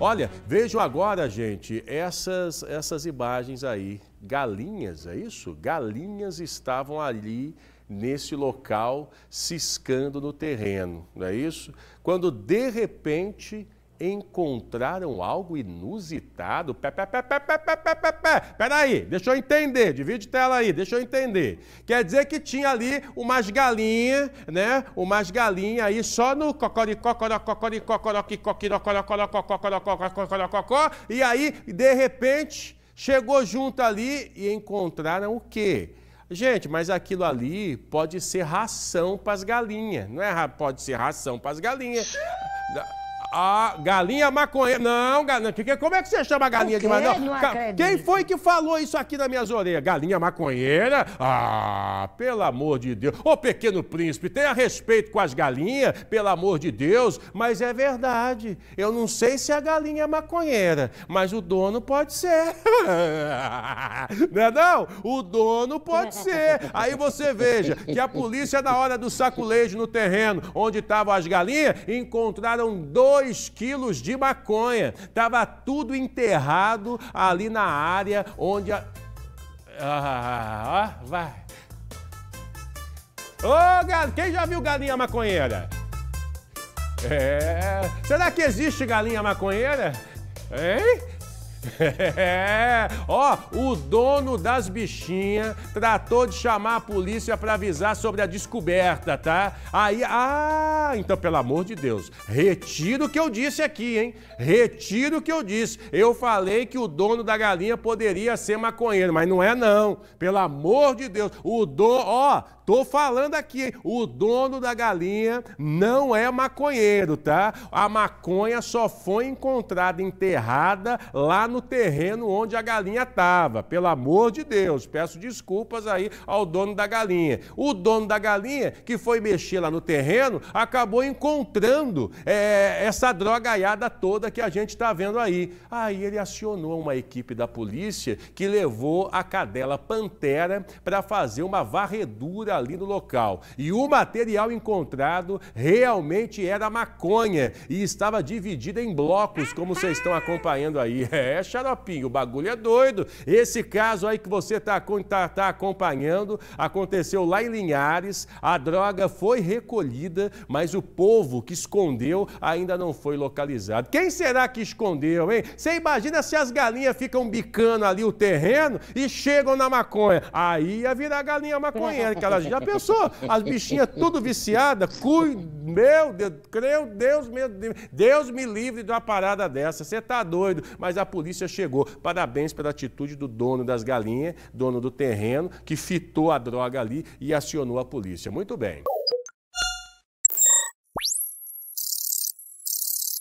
Olha, vejam agora, gente, essas, essas imagens aí. Galinhas, é isso? Galinhas estavam ali nesse local, ciscando no terreno, não é isso? Quando de repente encontraram algo inusitado. Pé, pé, pé, pé, pé, pé, pé, pé, pé. Peraí, deixa eu entender. Divide tela aí, deixa eu entender. Quer dizer que tinha ali umas galinhas, né? Umas galinhas aí só no cocoricó, cocoricó, cocoricó, E aí, de repente, chegou junto ali e encontraram o quê? Gente, mas aquilo ali pode ser ração para as galinhas, não é? Pode ser ração para as galinhas. A galinha maconheira. Não, galinha. Que, como é que você chama a galinha de maconheira? Quem foi que falou isso aqui nas minhas orelhas? Galinha maconheira? Ah, pelo amor de Deus. Ô, pequeno príncipe, tenha respeito com as galinhas, pelo amor de Deus. Mas é verdade. Eu não sei se é a galinha é maconheira, mas o dono pode ser. não é não? O dono pode ser. Aí você veja que a polícia, na hora do saculejo no terreno onde estavam as galinhas, encontraram dois 2 quilos de maconha. Tava tudo enterrado ali na área onde a. Ah, vai. Ô, oh, quem já viu galinha maconheira? É. Será que existe galinha maconheira? Hein? É, ó, o dono das bichinhas tratou de chamar a polícia para avisar sobre a descoberta, tá? Aí, ah, então pelo amor de Deus, retiro o que eu disse aqui, hein? Retiro o que eu disse. Eu falei que o dono da galinha poderia ser maconheiro, mas não é não. Pelo amor de Deus, o dono, ó, Tô falando aqui, o dono da galinha não é maconheiro, tá? A maconha só foi encontrada enterrada lá no terreno onde a galinha estava. Pelo amor de Deus, peço desculpas aí ao dono da galinha. O dono da galinha, que foi mexer lá no terreno, acabou encontrando é, essa drogaiada toda que a gente está vendo aí. Aí ele acionou uma equipe da polícia que levou a cadela Pantera para fazer uma varredura ali no local. E o material encontrado realmente era maconha e estava dividida em blocos, como vocês estão acompanhando aí. É, é xaropinho, o bagulho é doido. Esse caso aí que você está tá, tá acompanhando aconteceu lá em Linhares, a droga foi recolhida, mas o povo que escondeu ainda não foi localizado. Quem será que escondeu, hein? Você imagina se as galinhas ficam bicando ali o terreno e chegam na maconha. Aí ia virar galinha maconheira, que ela já pensou. As bichinhas tudo viciadas, cuidam. Meu Deus, creio Deus, meu Deus, Deus me livre de uma parada dessa. Você tá doido, mas a polícia polícia chegou. Parabéns pela atitude do dono das galinhas, dono do terreno, que fitou a droga ali e acionou a polícia. Muito bem.